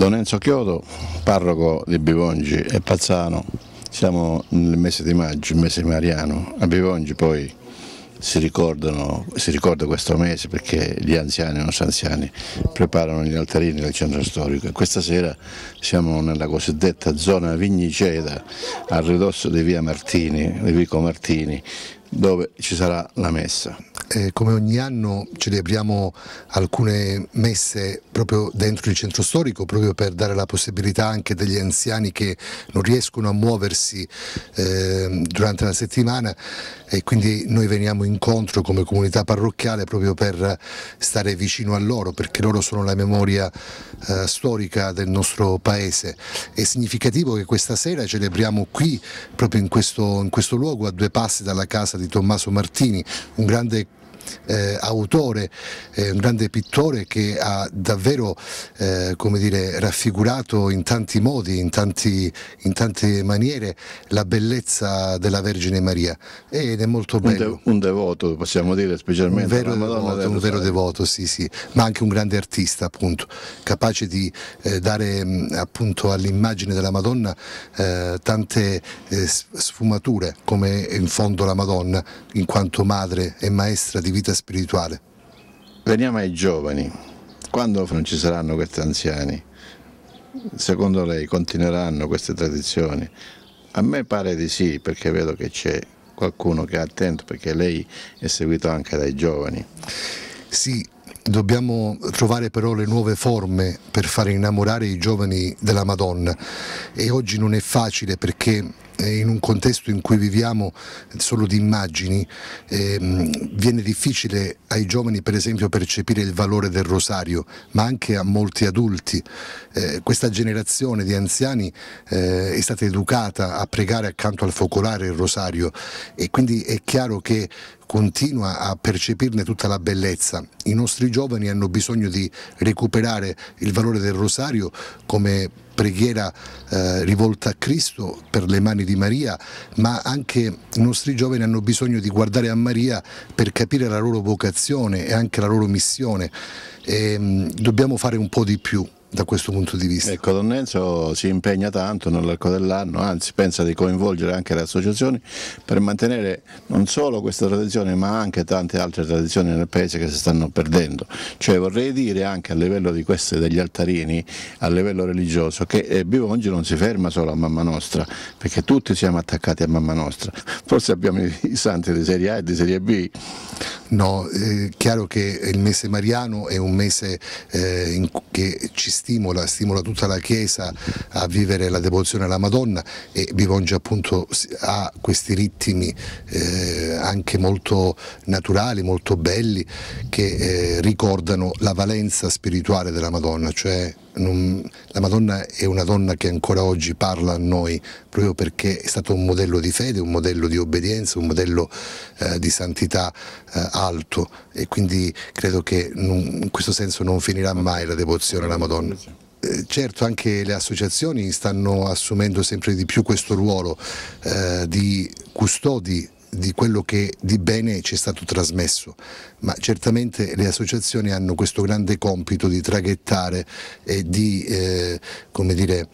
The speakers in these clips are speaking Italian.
Don Enzo Chiodo, parroco di Bivongi e Pazzano, siamo nel mese di maggio, il mese mariano, a Bivongi poi si, si, ricorda questo mese perché gli anziani e non anziani preparano gli altarini del centro storico e questa sera siamo nella cosiddetta zona Vigniceda a ridosso di via Martini, di Vico Martini dove ci sarà la messa. Eh, come ogni anno celebriamo alcune messe proprio dentro il centro storico, proprio per dare la possibilità anche degli anziani che non riescono a muoversi eh, durante la settimana e quindi noi veniamo incontro come comunità parrocchiale proprio per stare vicino a loro, perché loro sono la memoria eh, storica del nostro paese. È significativo che questa sera celebriamo qui, proprio in questo, in questo luogo, a due passi dalla casa di Tommaso Martini, un grande eh, autore, eh, un grande pittore che ha davvero eh, dire, raffigurato in tanti modi, in, tanti, in, tante maniere la bellezza della Vergine Maria ed è molto bello. Un, de un devoto possiamo dire specialmente. Un vero, devoto, un vero devoto, sì sì, ma anche un grande artista appunto, capace di eh, dare mm, appunto all'immagine della Madonna eh, tante eh, sfumature come in fondo la Madonna in quanto madre e maestra di di vita spirituale? Veniamo ai giovani. Quando non ci saranno questi anziani? Secondo lei continueranno queste tradizioni? A me pare di sì, perché vedo che c'è qualcuno che è attento, perché lei è seguito anche dai giovani. Sì, dobbiamo trovare però le nuove forme per far innamorare i giovani della Madonna e oggi non è facile perché eh, in un contesto in cui viviamo solo di immagini ehm, viene difficile ai giovani per esempio percepire il valore del rosario ma anche a molti adulti. Eh, questa generazione di anziani eh, è stata educata a pregare accanto al focolare il rosario e quindi è chiaro che continua a percepirne tutta la bellezza. I nostri giovani hanno bisogno di recuperare il valore del rosario come preghiera eh, rivolta a Cristo per le mani di Maria, ma anche i nostri giovani hanno bisogno di guardare a Maria per capire la loro vocazione e anche la loro missione. E, ehm, dobbiamo fare un po' di più, da questo punto di vista. Ecco, Don Enzo si impegna tanto nell'arco dell'anno, anzi pensa di coinvolgere anche le associazioni per mantenere non solo questa tradizione ma anche tante altre tradizioni nel paese che si stanno perdendo. Cioè vorrei dire anche a livello di queste degli altarini, a livello religioso, che eh, Bivongi non si ferma solo a Mamma Nostra, perché tutti siamo attaccati a Mamma Nostra, forse abbiamo i santi di serie A e di serie B, No, è eh, chiaro che il mese mariano è un mese eh, che ci stimola, stimola tutta la Chiesa a vivere la devozione alla Madonna e Bivongia appunto ha questi ritmi eh, anche molto naturali, molto belli che eh, ricordano la valenza spirituale della Madonna, cioè non, la Madonna è una donna che ancora oggi parla a noi proprio perché è stato un modello di fede, un modello di obbedienza, un modello eh, di santità eh, alto e quindi credo che non, in questo senso non finirà mai la devozione alla Madonna. Eh, certo anche le associazioni stanno assumendo sempre di più questo ruolo eh, di custodi di quello che di bene ci è stato trasmesso, ma certamente le associazioni hanno questo grande compito di traghettare e di, eh, dire,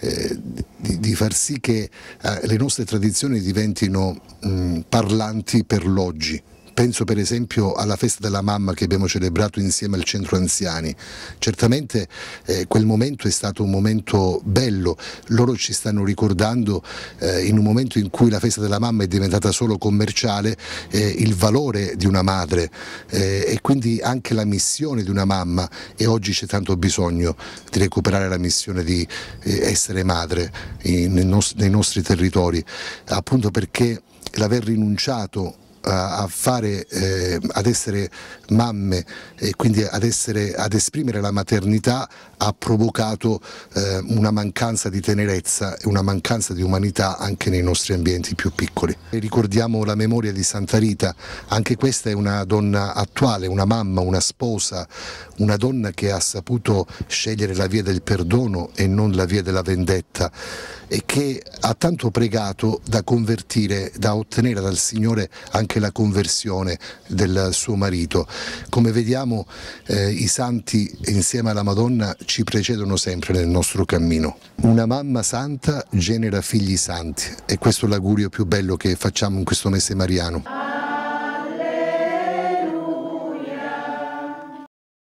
eh, di, di far sì che eh, le nostre tradizioni diventino mh, parlanti per l'oggi penso per esempio alla festa della mamma che abbiamo celebrato insieme al centro anziani, certamente eh, quel momento è stato un momento bello, loro ci stanno ricordando eh, in un momento in cui la festa della mamma è diventata solo commerciale eh, il valore di una madre eh, e quindi anche la missione di una mamma e oggi c'è tanto bisogno di recuperare la missione di eh, essere madre in, nei nostri territori, appunto perché l'aver rinunciato a, fare, eh, ad essere mamme e quindi ad, essere, ad esprimere la maternità ha provocato eh, una mancanza di tenerezza e una mancanza di umanità anche nei nostri ambienti più piccoli. E ricordiamo la memoria di Santa Rita, anche questa è una donna attuale, una mamma, una sposa, una donna che ha saputo scegliere la via del perdono e non la via della vendetta e che ha tanto pregato da convertire, da ottenere dal Signore anche anche la conversione del suo marito. Come vediamo eh, i santi insieme alla Madonna ci precedono sempre nel nostro cammino. Una mamma santa genera figli santi e questo è l'augurio più bello che facciamo in questo mese mariano.